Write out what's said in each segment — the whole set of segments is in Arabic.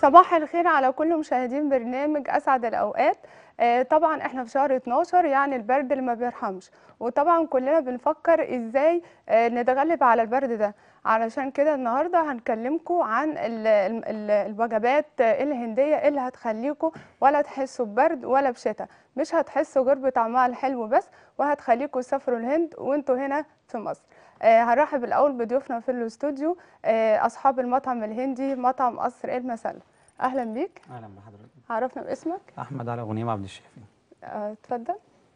صباح الخير على كل مشاهدين برنامج اسعد الاوقات آه، طبعا احنا في شهر 12 يعني البرد اللي ما بيرحمش وطبعا كلنا بنفكر ازاي آه، نتغلب على البرد ده علشان كده النهارده هنكلمكم عن الوجبات الهنديه اللي هتخليكم ولا تحسوا ببرد ولا بشتاء مش هتحسوا غير بطعمها الحلو بس وهتخليكم تسافروا الهند وانتوا هنا في مصر هنرحب آه، الاول بضيوفنا في الاستوديو آه، اصحاب المطعم الهندي مطعم قصر المسله اهلا بيك اهلا بحضرتك عرفنا باسمك احمد علي غنيم عبد الشافي آه، اتفضل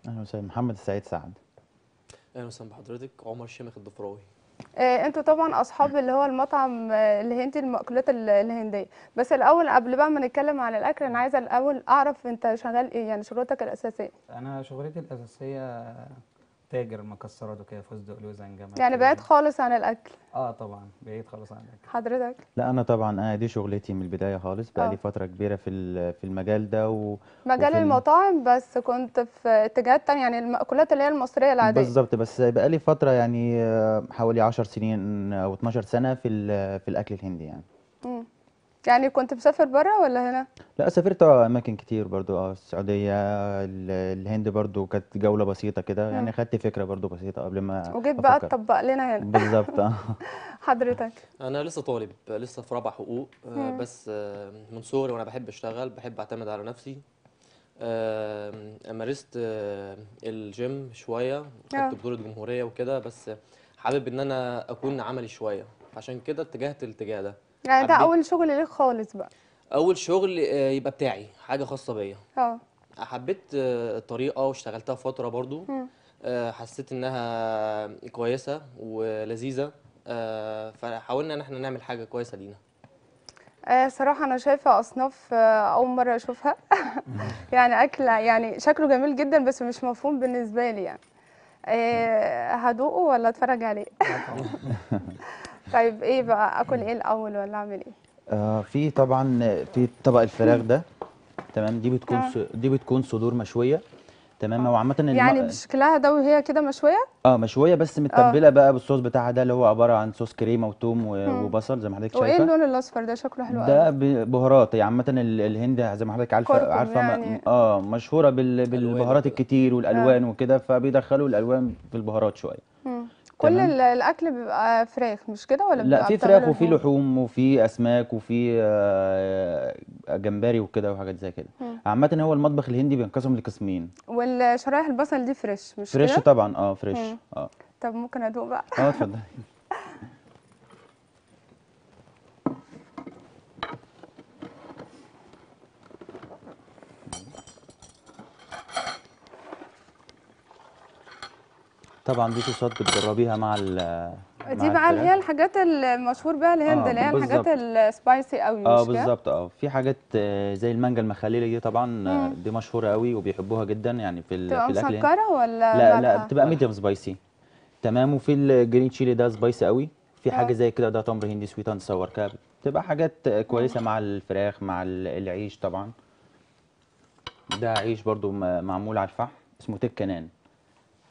اهلا وسهلا محمد السعيد سعد اهلا وسهلا بحضرتك عمر شامخ الضفراوي آه، انتوا طبعا اصحاب اللي هو المطعم الهندي المأكولات الهنديه بس الاول قبل بقى ما نتكلم على الاكل انا عايزه الاول اعرف انت شغال ايه يعني شغلتك الاساسيه انا شغلتي الاساسيه تاجر مكسرات وكده فستق لوز جمال يعني بعيد يعني. خالص عن الاكل اه طبعا بعيد خالص عن الاكل حضرتك لا انا طبعا انا آه، دي شغلتي من البدايه خالص بقى لي آه. فتره كبيره في في المجال ده و... مجال المطاعم بس كنت في اتجاهات ثانيه يعني المأكولات اللي هي المصريه العاديه بالظبط بس بقى لي فتره يعني آه، حوالي 10 سنين او 12 سنه في في الاكل الهندي يعني امم يعني كنت مسافر بره ولا هنا؟ لا سافرت آه، اماكن كتير برضو اه السعوديه الهند برضو كانت جوله بسيطه كده يعني خدت فكره برضو بسيطه قبل ما وجيت بقى تطبق لنا هنا بالظبط آه. حضرتك انا لسه طالب لسه في رابعه حقوق آه، بس آه، من صغري وانا بحب اشتغل بحب اعتمد على نفسي مارست الجيم شويه كنت خدت بطوله جمهوريه وكده بس حابب ان انا اكون عملي شويه عشان كده اتجهت الاتجاه ده يعني ده اول شغل ليك خالص بقى اول شغل آه، يبقى بتاعي حاجه خاصه بيا اه حبيت الطريقه آه، واشتغلتها فتره برضو م. آه، حسيت انها كويسه ولذيذه فحاولنا ان احنا نعمل حاجه كويسه لينا صراحة أنا شايفة أصناف أول مرة أشوفها يعني أكلة يعني شكله جميل جدا بس مش مفهوم بالنسبة لي يعني هدوقه ولا أتفرج عليه؟ طيب ايه بقى اكل ايه الاول ولا اعمل ايه آه في طبعا في طبق الفراخ ده تمام دي بتكون آه. دي بتكون صدور مشويه تمام هو آه. عامه يعني الم... شكلها ده وهي كده مشويه اه مشويه بس متبله آه. بقى بالصوص بتاعها ده اللي هو عباره عن صوص كريمه وتوم و... وبصل زي ما حضرتك شايفه وايه اللون الاصفر ده شكله حلو قوي ده بهارات يعني عامه الهند زي ما حضرتك عارفه عارفه يعني... اه مشهوره بال... بالبهارات الكتير والالوان آه. وكده فبيدخلوا الالوان في البهارات شويه كل الاكل بيبقى فراخ مش كده ولا لا في فراخ وفي لحوم, وفي اسماك وفي آه، جمبري وكده وحاجات زي كده عامه هو المطبخ الهندي بينقسم لقسمين والشرايح البصل دي فريش مش فريش كده؟ طبعا اه فريش اه طب ممكن ادوق بقى اه اتفضلي طبعا دي صوصات بتجربيها مع ال دي مع اللي هي الحاجات المشهور بها اللي هي اللي هي الحاجات السبايسي قوي اه بالظبط اه في حاجات آه، زي المانجا المخليله دي طبعا آه، مم. دي مشهوره قوي وبيحبوها جدا يعني في, في الاكل يعني. مسكره ولا لا لا بتبقى ميديوم سبايسي تمام وفي الجرين تشيلي ده سبايسي قوي في آه. حاجه زي كده ده تمر هندي سويت اند ساور كاب بتبقى حاجات كويسه مم. مع الفراخ مع العيش طبعا ده عيش برده معمول على الفحم اسمه تكنان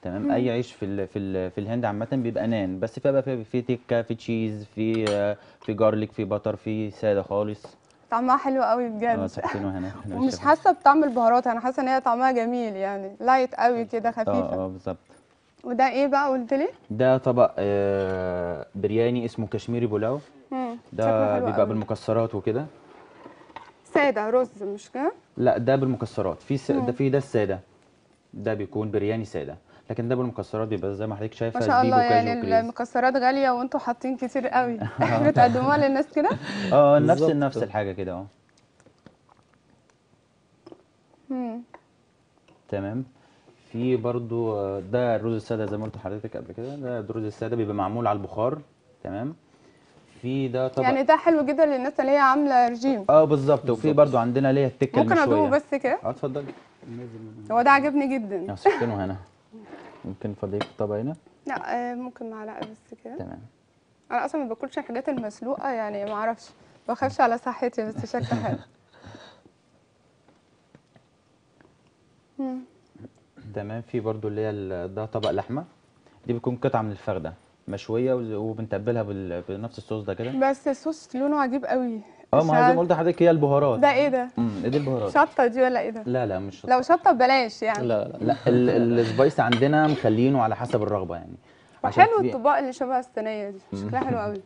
تمام اي عيش في الـ في الـ في الهند عامه بيبقى نان بس في بقى في, تكه في تشيز في في جارليك آه، في بتر في ساده خالص طعمها حلو قوي بجد آه، مش حاسه بطعم البهارات انا حاسه ان هي طعمها جميل يعني لايت قوي كده خفيفه آه،, اه بالظبط وده ايه بقى قلت لي ده طبق برياني اسمه كشميري بولاو ده بيبقى بالمكسرات وكده ساده رز مش كده لا ده بالمكسرات في ده في ده الساده ده بيكون برياني ساده لكن ده بالمكسرات بيبقى زي ما حضرتك شايفه ما شاء الله يعني المكسرات غالية وانتم حاطين كتير قوي بتقدموها للناس كده اه نفس نفس الحاجه كده اهو تمام في برضو ده الرز الساده زي ما قلت لحضرتك قبل كده ده الرز الساده بيبقى معمول على البخار تمام في ده طبق يعني ده حلو جدا للناس اللي هي عاملة رجيم اه بالظبط وفي برضو عندنا ليه التكه ممكن ادوقه بس كده اه اتفضلي هو ده عجبني جدا يا هنا ممكن فضيك طبق هنا لا آه، ممكن معلقه بس كده تمام انا اصلا ما باكلش الحاجات المسلوقه يعني ما اعرفش بخافش على صحتي بس شكلها حلو تمام في برضو اللي هي ده طبق لحمه دي بتكون قطعه من الفرده مشويه وبنتبلها بنفس الصوص ده كده بس الصوص لونه عجيب قوي اه ما هي زي ما قلت لحضرتك هي البهارات ده ايه ده؟ امم ايه دي البهارات شطه دي ولا ايه ده؟ لا لا مش شطه لو شطه ببلاش يعني لا لا لا السبايس عندنا مخلينه على حسب الرغبه يعني حلو الطباق اللي شبه الصينيه دي شكلها حلو قوي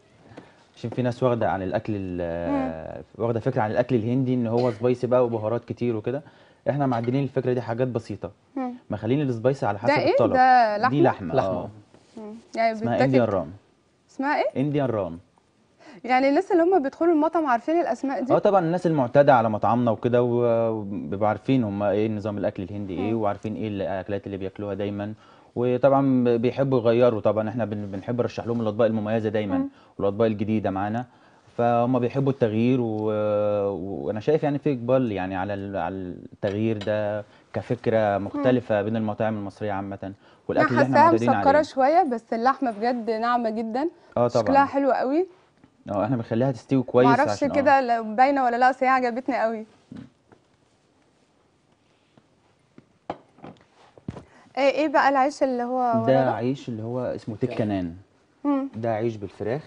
عشان في ناس واخده عن الاكل واخده فكره عن الاكل الهندي ان هو سبايسي بقى وبهارات كتير وكده احنا معدلين الفكره دي حاجات بسيطه مخلين السبايسي على حسب ده إيه؟ الطلب ده لحمه دي لحمه لحمه آه. يعني اسمها انديان رام اسمها ايه؟ انديان رام يعني الناس اللي هم بيدخلوا المطعم عارفين الاسماء دي اه طبعا الناس المعتاده على مطعمنا وكده وبيبقوا عارفين هم ايه نظام الاكل الهندي ايه وعارفين ايه الاكلات اللي بياكلوها دايما وطبعا بيحبوا يغيروا طبعا احنا بنحب نرشح لهم الاطباق المميزه دايما والاطباق الجديده معانا فهم بيحبوا التغيير و... وانا شايف يعني في اقبال يعني على على التغيير ده كفكره مختلفه بين المطاعم المصريه عامه والاكل اللي احنا معتادين عليه حاساها مسكره شويه بس اللحمه بجد ناعمه جدا اه طبعا شكلها حلو قوي اه احنا بنخليها تستوي كويس معرفش كده اه. باينه ولا لا بس هي عجبتني قوي ايه ايه بقى العيش اللي هو ده عيش اللي هو اسمه تكه يعني. كنان ده عيش بالفراخ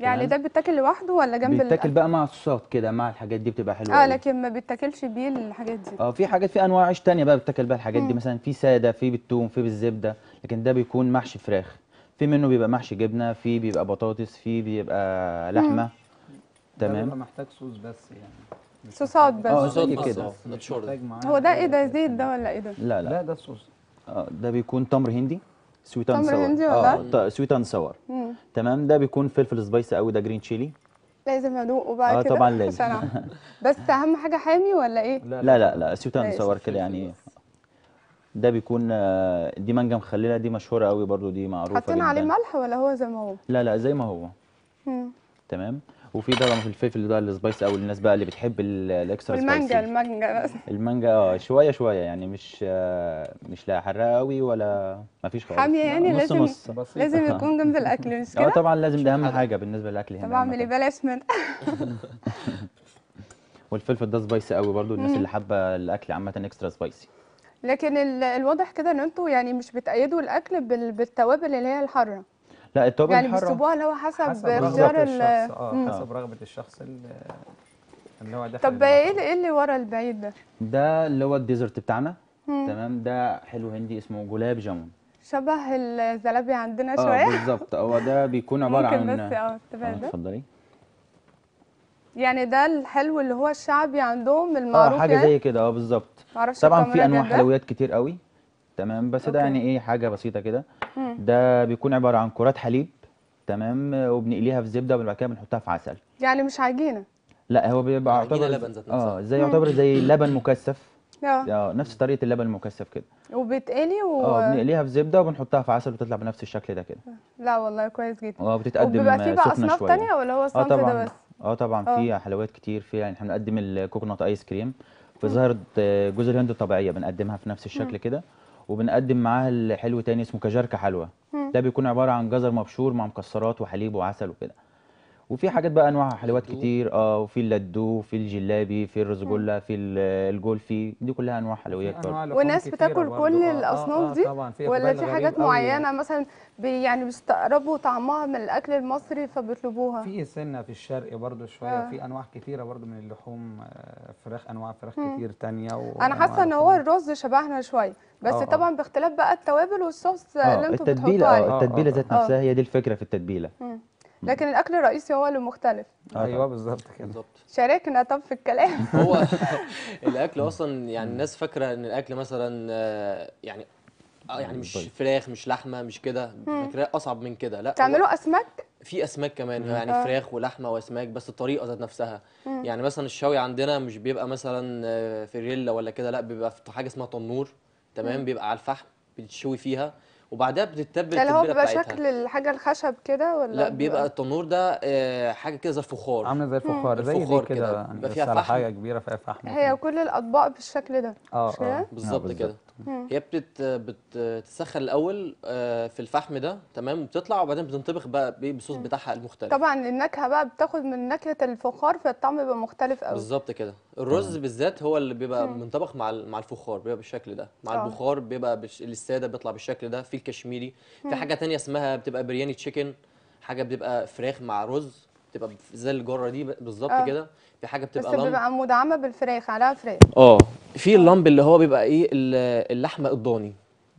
يعني ده بيتاكل لوحده ولا جنب بيتاكل بقى مع الصوصات كده مع الحاجات دي بتبقى حلوه اه لكن ما بيتاكلش بيه الحاجات دي اه في حاجات في انواع عيش ثانيه بقى بتاكل بقى الحاجات مم. دي مثلا في ساده في بالثوم في بالزبده لكن ده بيكون محشي فراخ في منه بيبقى محشي جبنه في بيبقى بطاطس في بيبقى لحمه تمام انا محتاج صوص بس يعني صوصات بس اه صوصات كده هو ده ايه ده زيت ده ولا ايه ده؟ لا لا لا ده صوص اه ده بيكون تمر هندي سويت اند ساور هندي آه، ولا؟ اه سويت اند ساور تمام ده بيكون فلفل سبايسي قوي ده جرين تشيلي لازم ادوقه بقى آه، كده اه طبعا لازم بس اهم حاجه حامي ولا ايه؟ لا لا لا, لا, لا سويت اند ساور كده يعني ده بيكون آه، دي مانجا مخلله دي مشهوره قوي برضو دي معروفه حاطين عليه ملح ولا هو زي ما هو لا لا زي ما هو مم. تمام وفي ده في الفلفل ده السبايس قوي للناس بقى اللي بتحب الاكسترا سبايس المانجا المانجا بس المانجا اه شويه شويه يعني مش آه، مش لا حراقه قوي ولا ما فيش خالص حاميه يعني نص لازم نص. لازم يكون جنب الاكل مش آه، كده اه طبعا لازم ده اهم حاجه بالنسبه للاكل هنا طبعا اللي بلاش من والفلفل ده سبايسي قوي برضو الناس اللي حابه الاكل عامه اكسترا سبايسي لكن الواضح كده ان انتوا يعني مش بتأيدوا الاكل بالتوابل اللي هي الحاره لا التوابل يعني الحاره بتسيبوها اللي هو حسب حسب اختيار رغبة الشخص اه حسب رغبة الشخص اللي هو ده طب ايه اللي- ايه اللي ورا البعيد ده ده اللي هو الديزرت بتاعنا تمام ده حلو هندي اسمه جلاب جامون شبه الزلابي عندنا آه، شويه اه بالظبط هو ده بيكون عباره ممكن عن بس اه تبقى آه، ده اتفضلي يعني ده الحلو اللي هو الشعبي عندهم آه، المعروف اه حاجه يعني. زي كده اه بالظبط طبعا في انواع حلويات كتير قوي تمام بس أوكي. ده يعني ايه حاجه بسيطه كده ده بيكون عباره عن كرات حليب تمام وبنقليها في زبده وبعد كده بنحطها في عسل يعني مش عجينه لا هو بيبقى يعتبر اه زي يعتبر زي لبن مكثف آه. اه نفس طريقه اللبن المكثف كده وبتقلي و اه بنقليها في زبده وبنحطها في عسل وبتطلع بنفس الشكل ده كده لا والله كويس جدا اه بتتقدم وبيبقى في بقى اصناف ثانيه ولا هو الصنف آه، ده بس اه طبعا اه. في حلويات كتير في يعني احنا بنقدم الكوكونات ايس كريم في ظاهره جوز الهند الطبيعيه بنقدمها في نفس الشكل كده وبنقدم معاها الحلو تاني اسمه كجركه حلوه ده بيكون عباره عن جزر مبشور مع مكسرات وحليب وعسل وكده وفي حاجات بقى انواعها حلويات كتير اه وفي اللدو وفي الجلابي في الرزجله في الجولفي دي كلها انواع حلويات برضه والناس بتاكل كل آه، آه، الاصناف آه، دي آه ولا في حاجات يعني. معينه مثلا بي يعني بيستقربوا طعمها من الاكل المصري فبيطلبوها في سنه في الشرق برضه شويه آه. في انواع كتيره برضه من اللحوم فراخ انواع فراخ كتير ثانيه انا حاسه ان هو الرز شبهنا شويه بس آه طبعا باختلاف بقى التوابل والصوص اللي انتم بتحطوه آه التتبيله ذات نفسها هي دي الفكره في التتبيله لكن الاكل الرئيسي هو اللي مختلف آه، ايوه بالظبط كده بالظبط شاركنا طب في الكلام هو الاكل اصلا يعني الناس فاكره ان الاكل مثلا آه، يعني آه، يعني مش طيب. فراخ مش لحمه مش كده فاكراه اصعب من كده لا تعملوا اسماك في اسماك كمان مم. يعني فراخ ولحمه واسماك بس الطريقه ذات نفسها مم. يعني مثلا الشوي عندنا مش بيبقى مثلا فريلا ولا كده لا بيبقى في حاجه اسمها تنور تمام مم. بيبقى على الفحم بتشوي فيها وبعدها بتتبل اللي يعني هو بيبقى شكل الحاجه الخشب كده ولا لا بيبقى التنور ده آه، حاجه كده زي الفخار عامله زي الفخار زي دي كده فيها فحم حاجه كبيره فيها فحم هي كل الاطباق بالشكل ده اه, آه. آه. بالظبط كده هي بتتسخن الاول آه، في الفحم ده تمام وبتطلع وبعدين بتنطبخ بقى بالصوص بتاعها المختلف طبعا النكهه بقى بتاخد من نكهه الفخار فالطعم بيبقى مختلف قوي بالظبط كده الرز بالذات هو اللي بيبقى منطبخ مع مع الفخار بيبقى بالشكل ده مع البخار بيبقى الساده بيطلع بالشكل ده في فيه الكشميري في حاجه تانية اسمها بتبقى برياني تشيكن حاجه بتبقى فراخ مع رز بتبقى زي الجره دي بالظبط آه. كده في حاجه بتبقى بس بتبقى مدعمه بالفراخ عليها فراخ اه في اللامب اللي هو بيبقى ايه اللحمه الضاني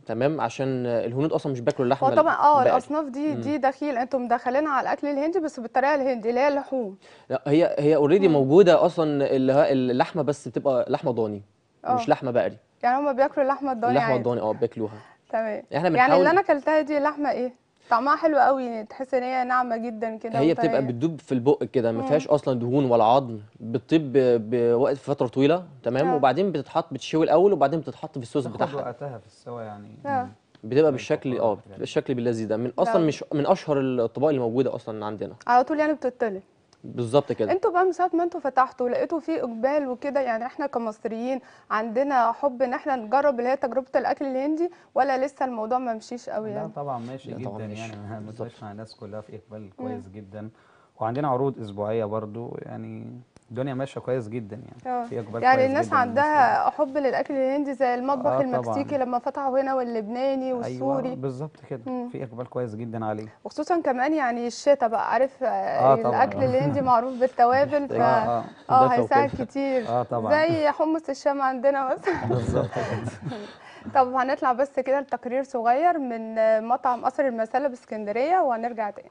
تمام عشان الهنود اصلا مش بياكلوا اللحمه طبعا اه الاصناف دي مم. دي دخيل انتم مدخلينها على الاكل الهندي بس بالطريقه الهندي اللي هي اللحوم لا هي هي اوريدي موجوده اصلا اللي اللحمه بس بتبقى لحمه ضاني أوه. مش آه. لحمه بقري يعني هم بياكلوا اللحمه الضاني اللحمه الضاني اه بياكلوها تمام احنا بنحاول يعني اللي انا اكلتها دي لحمه ايه طعمها حلو قوي تحس ان هي ناعمه جدا كده هي بتبقى بتدوب في البق كده ما فيهاش اصلا دهون ولا عظم بتطيب بوقت فتره طويله تمام آه. وبعدين بتتحط بتشوي الاول وبعدين بتتحط في الصوص بتاعها وقتها في السوا يعني آه. بتبقى بالشكل اه بتبقى الشكل باللذيذ ده من اصلا آه. مش من اشهر الاطباق اللي موجوده اصلا عندنا على طول يعني بتطلب بالظبط كده انتوا بقى من ساعه ما انتوا فتحتوا لقيتوا في اقبال وكده يعني احنا كمصريين عندنا حب ان احنا نجرب اللي هي تجربه الاكل الهندي ولا لسه الموضوع ما مشيش قوي يعني لا طبعا ماشي لا جدا طبعا ماشي. يعني متوقع الناس كلها في اقبال كويس مم. جدا وعندنا عروض اسبوعيه برضو يعني الدنيا ماشيه كويس جدا يعني آه. في اقبال يعني الناس يعني. عندها حب للاكل الهندي زي المطبخ آه المكسيكي طبعًا. لما فتحوا هنا واللبناني أيوة، والسوري أيوة بالظبط كده مم. في اقبال كويس جدا عليه وخصوصا كمان يعني الشتاء بقى عارف آه, آه، الاكل الهندي معروف بالتوابل آه، ف اه, آه هيساعد كتير آه طبعًا. زي حمص الشام عندنا مثلا بالظبط طب هنطلع بس كده لتقرير صغير من مطعم قصر المسله باسكندريه وهنرجع تاني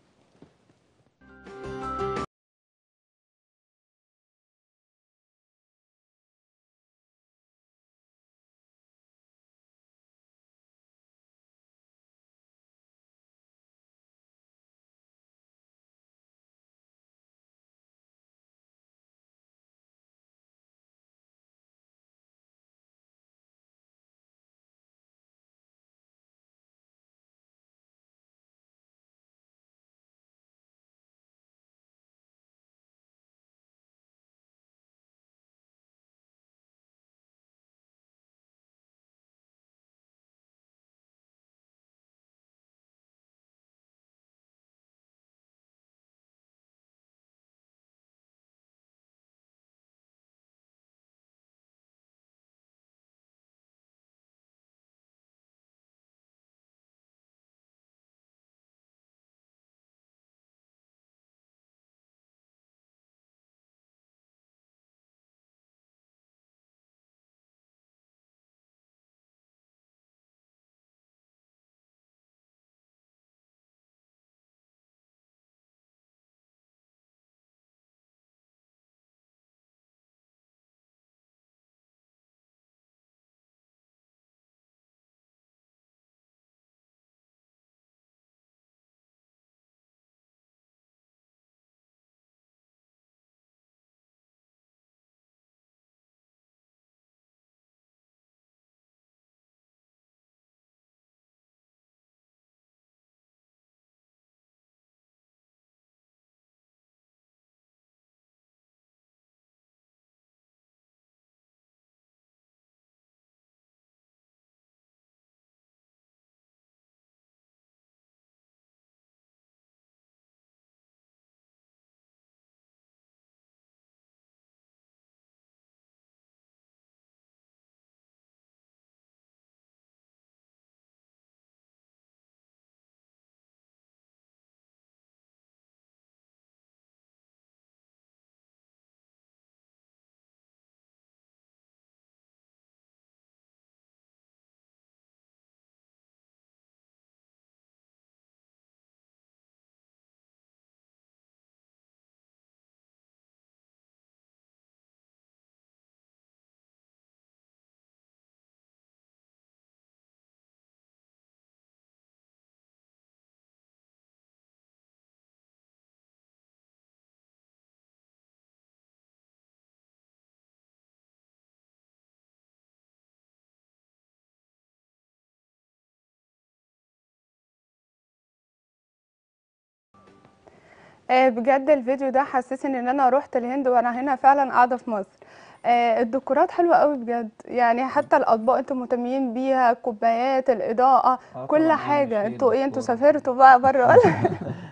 آه، بجد الفيديو ده حسسني ان انا روحت الهند وانا هنا فعلا قاعده في مصر آه، الديكورات حلوه قوي بجد يعني حتى الاطباق انتوا مهتمين بيها الكوبايات الاضاءه آه، كل حاجه انتوا ايه انتوا سافرتوا بقى بره ولا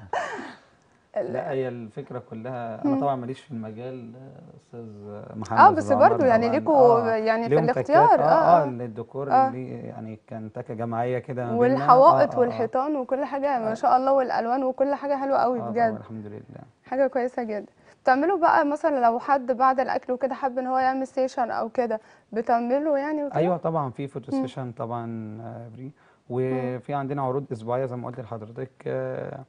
لا هي الفكره كلها انا طبعا ماليش في المجال استاذ محمد اه بس برضه يعني ليكوا آه يعني في الاختيار اه اه للديكور آه،, آه. آه اللي يعني كان تكه جماعيه كده والحوائط آه،, آه والحيطان وكل حاجه آه ما شاء الله والالوان وكل حاجه حلوه قوي آه بجد الحمد لله حاجه كويسه جدا بتعملوا بقى مثلا لو حد بعد الاكل وكده حب ان هو يعمل سيشن او كده بتعمله يعني وكده؟ ايوه طبعا في فوتو سيشن طبعا افري وفي عندنا عروض اسبوعيه زي ما قلت لحضرتك آه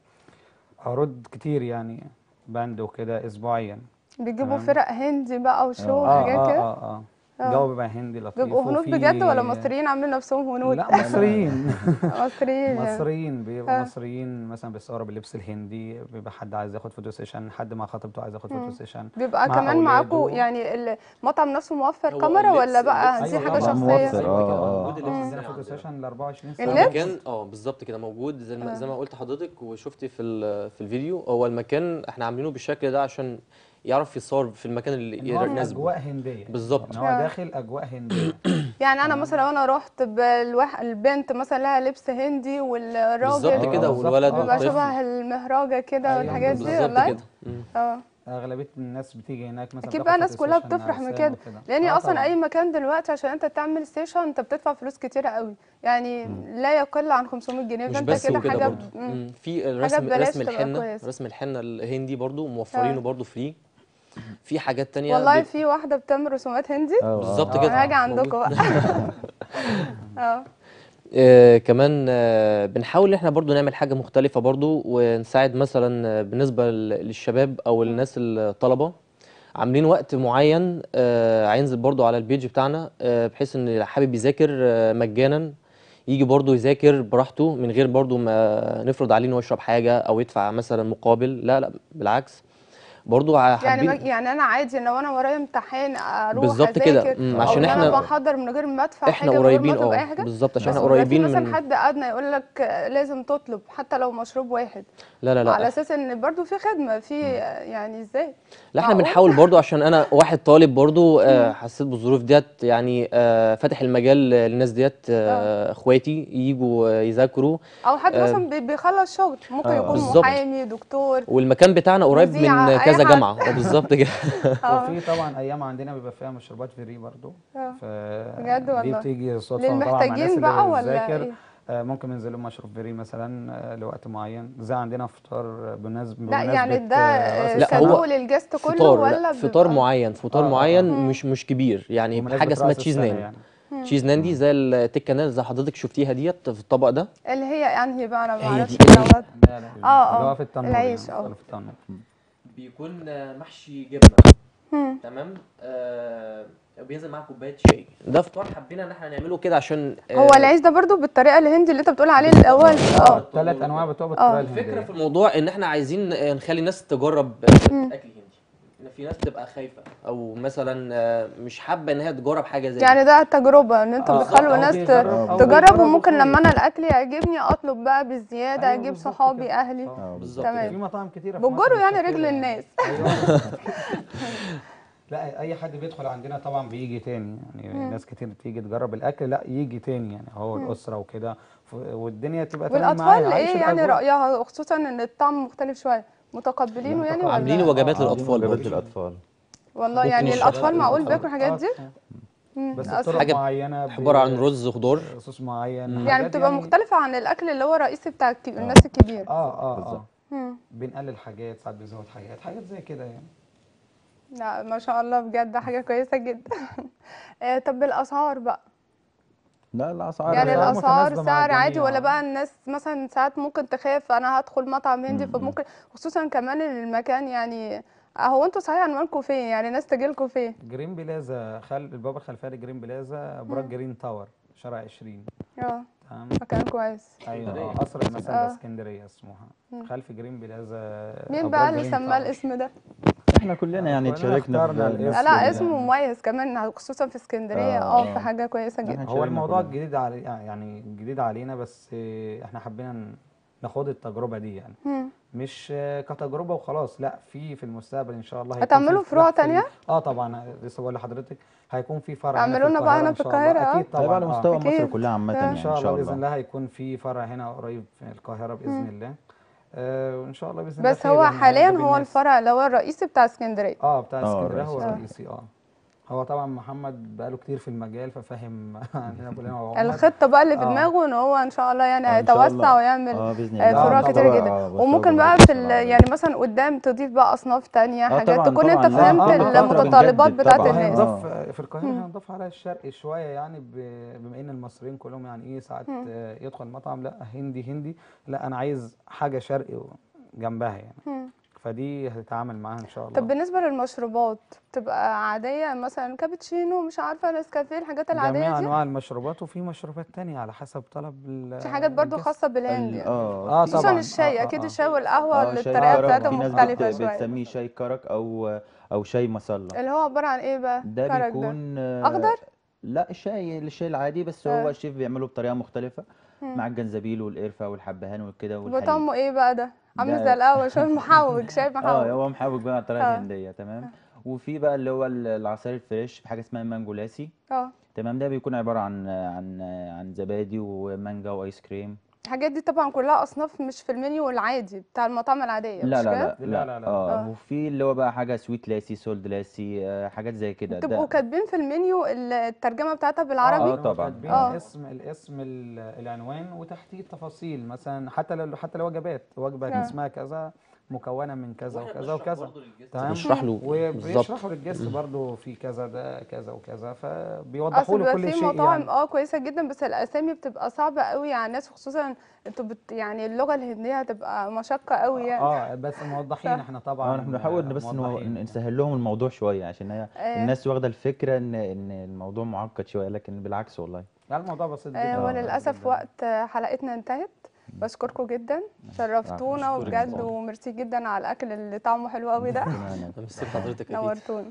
ارد كتير يعني باند وكده اسبوعيا بيجيبوا فرق هندي بقى وشو آه. وحاجات آه، آه، كده اه اه اه آه. جو بيبقى هندي لطيف بيبقوا هنود بجد ولا مصريين عاملين نفسهم هنود؟ لا مصريين مصريين يعني. مصريين بيبقوا آه. مصريين مثلا بيصوروا باللبس الهندي بيبقى حد عايز ياخد فوتو سيشن حد مع خطيبته عايز ياخد فوتو سيشن بيبقى مع كمان معاكم يعني المطعم نفسه موفر كاميرا ولا بقى دي حاجه شخصيه؟ موفر آه،, اه موجود اللبس فوتو سيشن ل 24 ساعه المكان اه بالظبط كده موجود زي ما قلت حضرتك وشفتي في في الفيديو هو المكان احنا عاملينه بالشكل ده عشان يعرف يصور في المكان اللي يناسبه اجواء هنديه بالظبط يعني هو داخل اجواء هنديه يعني انا مثلا لو انا رحت بالوح... البنت مثلا لها لبس هندي والراجل بالظبط كده آه، والولد بيبقى شبه المهراجه كده أيوة، والحاجات دي بالظبط كده اه اغلبيه الناس بتيجي هناك مثلا اكيد بقى الناس كلها بتفرح من كده لان آه اصلا طبعا. اي مكان دلوقتي عشان انت تعمل ستيشن انت بتدفع فلوس كتيره قوي يعني مم. لا يقل عن 500 جنيه فانت كده حاجه في رسم رسم الحنه رسم الحنه الهندي برضو موفرينه آه. برضو فري في حاجات تانية والله في واحده بتعمل رسومات هندي آه. بالظبط كده انا هاجي عندكم بقى آه. اه كمان آه بنحاول احنا برضو نعمل حاجه مختلفه برضو ونساعد مثلا آه، بالنسبه للشباب او الناس الطلبه عاملين وقت معين آه هينزل برضو على البيج بتاعنا آه بحيث ان اللي حابب يذاكر آه مجانا يجي برضو يذاكر براحته من غير برضو ما نفرض عليه انه يشرب حاجه او يدفع مثلا مقابل لا لا بالعكس برضو يعني حابين يعني انا عادي لو انا ورايا امتحان اروح بالظبط كده عشان احنا انا بحضر من غير ما ادفع احنا حاجه قريبين اه بالظبط عشان احنا قريبين مثلا من... حد ادنى يقول لك آه، لازم تطلب حتى لو مشروب واحد لا لا لا على اساس ان برضو في خدمه في يعني ازاي لا احنا بنحاول برضو عشان انا واحد طالب برضو آه، حسيت بالظروف ديت يعني آه، فاتح المجال للناس ديت اخواتي يجوا يذاكروا او حد مثلا بيخلص شغل ممكن يكون محامي دكتور والمكان بتاعنا قريب من كذا كذا جامعه آه، بالظبط كده آه. وفي طبعا ايام عندنا بيبقى فيها مشروبات برضو آه. ف بجد والله دي بتيجي صدفه للمحتاجين بقى ولا ايه؟ ممكن ينزلوا لهم مشروب فيري مثلا لوقت معين زي عندنا فطار بمناسبه يعني لا يعني ده صندوق للجست كله فطار ولا فطار معين فطار آه معين آه مش مش كبير يعني حاجه اسمها تشيز نان تشيز نان دي زي التكه نان زي حضرتك شفتيها ديت في الطبق ده اللي هي انهي بقى انا ما اعرفش اه اه العيش اه بيكون محشي جبنه تمام آه بينزل معاه كوبايه شاي ده فطار حبينا ان احنا نعمله كده عشان آه هو العيش ده برضو بالطريقه الهندي اللي انت بتقول عليه الاول اه ثلاث آه. انواع بتوع بالطريقه آه. الهندي الفكره في الموضوع ان احنا عايزين آه، نخلي الناس تجرب الاكل هنا ان في ناس تبقى خايفه او مثلا آه، مش حابه ان هي تجرب حاجه زي يعني ده تجربه ان انتوا آه بتخلوا آه، ناس تجرب, تجرب وممكن لما انا الاكل يعجبني اطلب بقى بالزياده أيوة، اجيب صحابي اهلي آه، تمام في مطاعم كتيره بتجروا يعني رجل الناس أيوة. لا اي حد بيدخل عندنا طبعا بيجي تاني يعني مم. ناس كتير تيجي تجرب الاكل لا يجي تاني يعني هو الاسره وكده والدنيا تبقى تمام والأطفال يعني إيه يعني رأيها خصوصا إن الطعم مختلف شوية متقبلينه يعني ولا عاملين وجبات آه، آه، للاطفال وجبات للاطفال والله يعني الاطفال معقول بياكلوا الحاجات دي آه، بس حاجة معينة عبارة عن رز وخضار صوص معين يعني بتبقى يعني مختلفة عن الأكل اللي هو الرئيسي بتاع آه. الناس الكبير اه اه اه بنقلل حاجات ساعات بنزود حاجات حاجات زي كده يعني لا ما شاء الله بجد حاجة كويسة جدا طب الأسعار بقى لا يعني الاسعار يعني الاسعار سعر عادي ولا بقى الناس مثلا ساعات ممكن تخاف انا هدخل مطعم هندي فممكن خصوصا كمان المكان يعني هو انتوا صحيح عنوانكم فين يعني الناس تجي لكم فين جرين بلازا خل... الباب الخلفيه لجرين بلازا براك جرين تاور شارع 20 اه تمام مكان كويس ايوه قصر المسله آه. اسكندريه اسمها خلف جرين بلازا مين بقى اللي سماه الاسم ده احنا كلنا يعني تشاركنا لا, لا يعني. اسمه مميز كمان خصوصا في اسكندريه اه, آه، في حاجه كويسه جدا هو الموضوع الجديد علي يعني جديد علينا بس احنا حبينا ناخد التجربه دي يعني مش كتجربه وخلاص لا في في المستقبل ان شاء الله هتعملوا فروع ثانيه اه طبعا لسه بقول لحضرتك هيكون في فرع اعملوا لنا بقى هنا في القاهره اه اكيد طبعا على مستوى آه. مصر كلها عامه ان يعني، شاء الله باذن الله هيكون في فرع هنا قريب في القاهره باذن الله آه، وان شاء الله باذن الله بس هو يعني، يعني حاليا هو الفرع اللي هو الرئيسي بتاع اسكندريه اه بتاع آه، اسكندريه هو الرئيسي اه, آه. هو طبعا محمد بقاله كتير في المجال ففاهم عندنا كلنا الخطه بقى اللي في آه. دماغه ان هو ان شاء الله يعني آه، هيتوسع ويعمل آه، فروع كتير جدا وممكن بقى في يعني. يعني مثلا قدام تضيف بقى اصناف تانية حاجات تكون انت فهمت المتطلبات بتاعت الناس في القاهره هنضاف على الشرق شويه يعني بما ان المصريين كلهم يعني ايه ساعات يدخل مطعم لا هندي هندي لا انا عايز حاجه شرقي جنبها يعني فدي هتتعامل معاها ان شاء الله طب بالنسبه للمشروبات بتبقى عاديه مثلا كابتشينو مش عارفه نسكافيه الحاجات العاديه جميع دي انواع المشروبات وفي مشروبات تانية على حسب طلب في حاجات برضو خاصه بالهند يعني اه, آه، طبعا خصوصا الشاي آه, آه، اكيد آه. الشاي والقهوه آه الطريقه بتاعتهم مختلفه شويه بتسميه شاي كرك او او شاي مسله اللي هو عباره عن ايه بقى ده كرك بيكون ده. اخضر لا الشاي الشاي العادي بس هو الشيف بيعمله بطريقه مختلفه مع الجنزبيل والقرفه والحبهان وكده والحليب بطعمه ايه بقى ده عامل زي الاول شايف محوج شايف آه، محوج اه هو محوج بقى على الطريقه الهنديه تمام وفي بقى اللي هو العصير الفريش حاجه اسمها مانجو لاسي اه تمام ده بيكون عباره عن عن عن زبادي ومانجا وايس كريم الحاجات دي طبعا كلها اصناف مش في المنيو العادي بتاع المطاعم العاديه لا, مش لا, لا لا لا لا اه وفي اللي هو بقى حاجه سويت لاسي سولد لاسي حاجات زي كده بتبقوا كاتبين في المنيو الترجمه بتاعتها بالعربي اه طبعا آه. كاتبين آه. اسم الاسم العنوان وتحتيه تفاصيل مثلا حتى لو حتى لو وجبات وجبه آه. اسمها كذا مكونه من كذا وكذا وكذا تمام بيشرح له وبيشرحوا للجست برضه في كذا ده كذا وكذا فبيوضحوا له كل شيء في مطاعم يعني. اه كويسه جدا بس الاسامي بتبقى صعبه قوي على الناس خصوصا انتوا بت يعني اللغه الهنديه هتبقى مشقه قوي يعني اه بس موضحين احنا طبعا احنا آه، بنحاول بس نسهل لهم الموضوع شويه عشان هي آه. الناس واخده الفكره ان ان الموضوع معقد شويه لكن بالعكس والله لا الموضوع بسيط آه، جدا آه وللاسف وقت حلقتنا انتهت بشكركم جدا شرفتونا وبجد وميرسي جدا على الاكل اللي طعمه حلو قوي ده ميرسي حضرتك نورتونا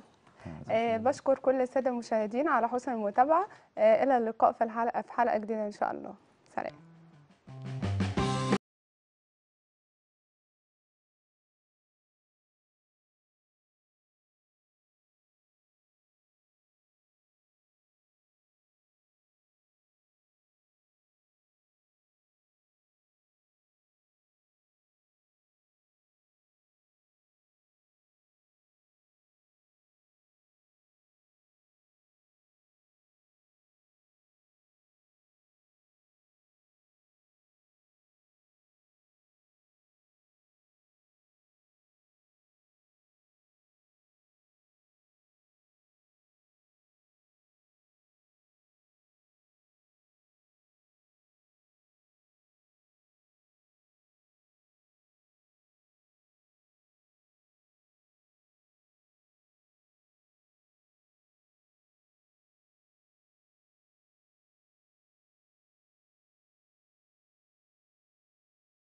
آه، بشكر كل الساده المشاهدين على حسن المتابعه آه، الى اللقاء في الحلقه في حلقه جديده ان شاء الله سلام